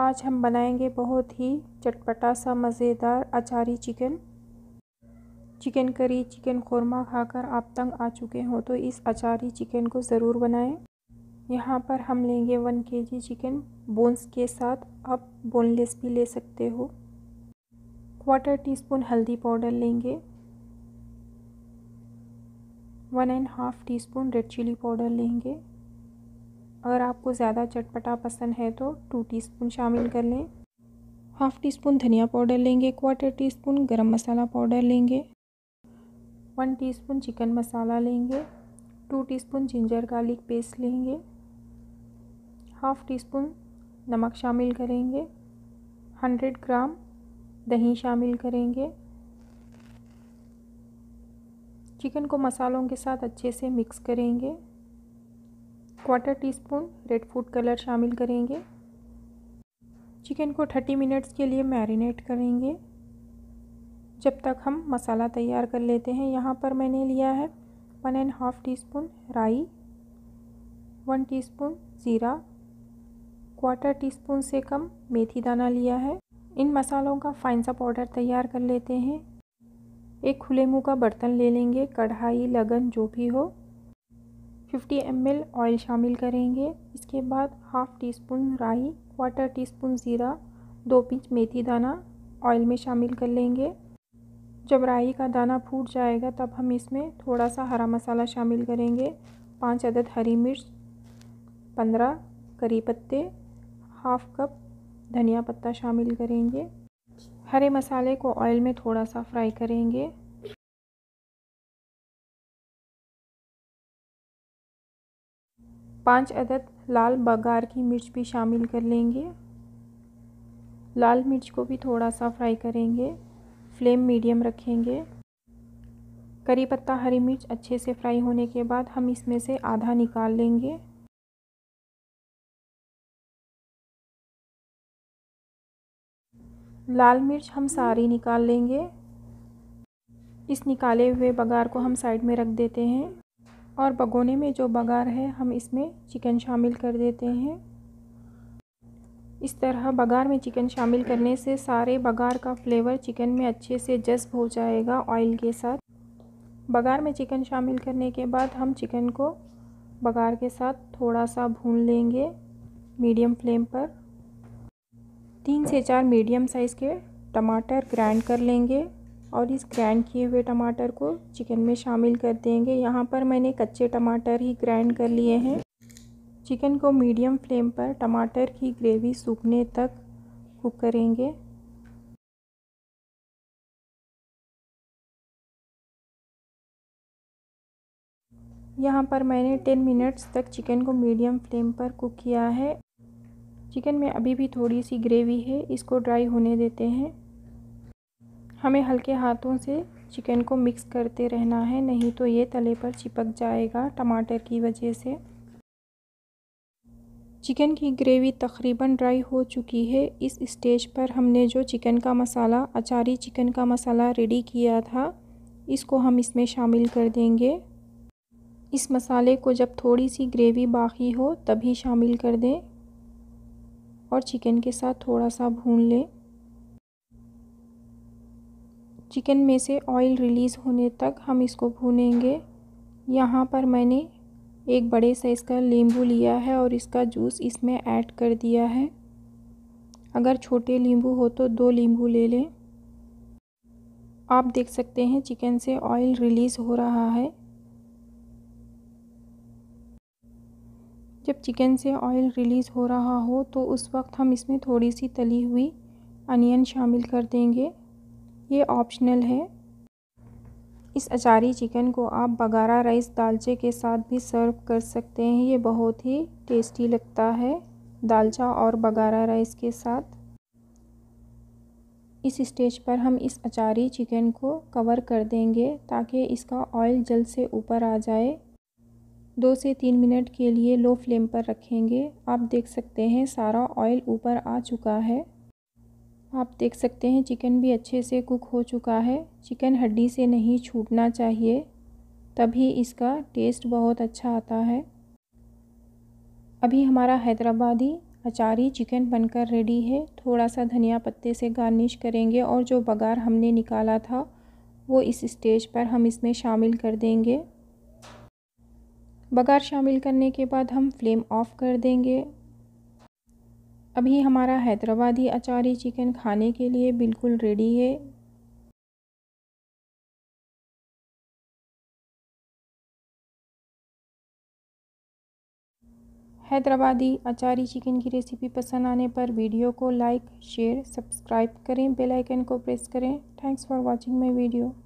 आज हम बनाएंगे बहुत ही चटपटा सा मज़ेदार अचारी chicken chicken curry chicken korma खाकर आप तंग आ चुके हो तो इस अचारी चिकन को ज़रूर बनाएं यहाँ पर हम लेंगे वन के जी चिकन बोन्स के साथ आप बोनलेस भी ले सकते हो क्वार्टर टी स्पून हल्दी पाउडर लेंगे one and half teaspoon red chilli powder लेंगे अगर आपको ज़्यादा चटपटा पसंद है तो टू टीस्पून शामिल कर लें हाफ़ टी स्पून धनिया पाउडर लेंगे quarter teaspoon garam masala powder लेंगे one teaspoon chicken masala लेंगे two teaspoon ginger garlic paste लेंगे हाफ़ टी स्पून नमक शामिल करेंगे हंड्रेड ग्राम दही शामिल करेंगे चिकन को मसालों के साथ अच्छे से मिक्स करेंगे quarter teaspoon red food colour शामिल करेंगे चिकन को थर्टी मिनट्स के लिए मैरिनेट करेंगे जब तक हम मसाला तैयार कर लेते हैं यहाँ पर मैंने लिया है one and half teaspoon राई वन टी स्पून ज़ीरा क्वार्टर टी स्पून से कम मेथी दाना लिया है इन मसालों का फाइन सा पाउडर तैयार कर लेते हैं एक खुले मुंह का बर्तन ले लेंगे कढ़ाई लगन जो भी हो 50 एम ऑयल शामिल करेंगे इसके बाद हाफ़ टी स्पून राई क्वार्टर टी स्पून ज़ीरा दो पिंच मेथी दाना ऑयल में शामिल कर लेंगे जब राई का दाना फूट जाएगा तब हम इसमें थोड़ा सा हरा मसाला शामिल करेंगे पाँच अदद हरी मिर्च पंद्रह करी पत्ते हाफ़ कप धनिया पत्ता शामिल करेंगे हरे मसाले को ऑयल में थोड़ा सा फ्राई करेंगे पाँच अदद लाल बघार की मिर्च भी शामिल कर लेंगे लाल मिर्च को भी थोड़ा सा फ्राई करेंगे फ्लेम मीडियम रखेंगे करी पत्ता हरी मिर्च अच्छे से फ्राई होने के बाद हम इसमें से आधा निकाल लेंगे लाल मिर्च हम सारी निकाल लेंगे इस निकाले हुए बघार को हम साइड में रख देते हैं और भगोने में जो बघार है हम इसमें चिकन शामिल कर देते हैं इस तरह बघार में चिकन शामिल करने से सारे बघार का फ्लेवर चिकन में अच्छे से जज्ब हो जाएगा ऑयल के साथ बघार में चिकन शामिल करने के बाद हम चिकन को बघार के साथ थोड़ा सा भून लेंगे मीडियम फ्लेम पर तीन से चार मीडियम साइज़ के टमाटर ग्राइंड कर लेंगे और इस ग्राइंड किए हुए टमाटर को चिकन में शामिल कर देंगे यहाँ पर मैंने कच्चे टमाटर ही ग्राइंड कर लिए हैं चिकन को मीडियम फ्लेम पर टमाटर की ग्रेवी सूखने तक कुक करेंगे यहाँ पर मैंने 10 मिनट्स तक चिकन को मीडियम फ्लेम पर कुक किया है चिकन में अभी भी थोड़ी सी ग्रेवी है इसको ड्राई होने देते हैं हमें हल्के हाथों से चिकन को मिक्स करते रहना है नहीं तो ये तले पर चिपक जाएगा टमाटर की वजह से चिकन की ग्रेवी तकरीबन ड्राई हो चुकी है इस स्टेज पर हमने जो चिकन का मसाला अचारी चिकन का मसाला रेडी किया था इसको हम इसमें शामिल कर देंगे इस मसाले को जब थोड़ी सी ग्रेवी बाकी हो तभी शामिल कर दें और चिकन के साथ थोड़ा सा भून लें चिकन में से ऑयल रिलीज़ होने तक हम इसको भूनेंगे यहाँ पर मैंने एक बड़े साइज़ का नींबू लिया है और इसका जूस इसमें ऐड कर दिया है अगर छोटे नींबू हो तो दो नींबू ले लें आप देख सकते हैं चिकन से ऑयल रिलीज़ हो रहा है जब चिकन से ऑयल रिलीज़ हो रहा हो तो उस वक्त हम इसमें थोड़ी सी तली हुई अनियन शामिल कर देंगे ये ऑप्शनल है इस अचारी चिकन को आप बगारा राइस दालचे के साथ भी सर्व कर सकते हैं ये बहुत ही टेस्टी लगता है दालचा और बगारा राइस के साथ इस स्टेज पर हम इस अचारी चिकन को कवर कर देंगे ताकि इसका ऑयल जल्द से ऊपर आ जाए दो से तीन मिनट के लिए लो फ्लेम पर रखेंगे आप देख सकते हैं सारा ऑयल ऊपर आ चुका है आप देख सकते हैं चिकन भी अच्छे से कुक हो चुका है चिकन हड्डी से नहीं छूटना चाहिए तभी इसका टेस्ट बहुत अच्छा आता है अभी हमारा हैदराबादी अचारी चिकन बनकर रेडी है थोड़ा सा धनिया पत्ते से गार्निश करेंगे और जो बघार हमने निकाला था वो इस स्टेज पर हम इसमें शामिल कर देंगे बघार शामिल करने के बाद हम फ्लेम ऑफ़ कर देंगे अभी हमारा हैदराबादी अचारी चिकन खाने के लिए बिल्कुल रेडी है हैदराबादी अचारी चिकन की रेसिपी पसंद आने पर वीडियो को लाइक शेयर सब्सक्राइब करें बेल आइकन को प्रेस करें thanks for watching my video